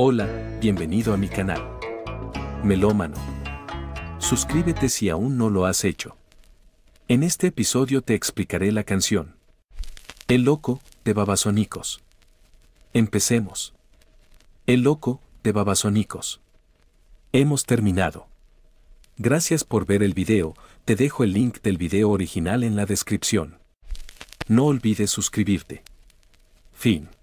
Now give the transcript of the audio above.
Hola, bienvenido a mi canal. Melómano. Suscríbete si aún no lo has hecho. En este episodio te explicaré la canción. El loco, de Babasónicos. Empecemos. El loco, de Babasónicos. Hemos terminado. Gracias por ver el video, te dejo el link del video original en la descripción. No olvides suscribirte. Fin.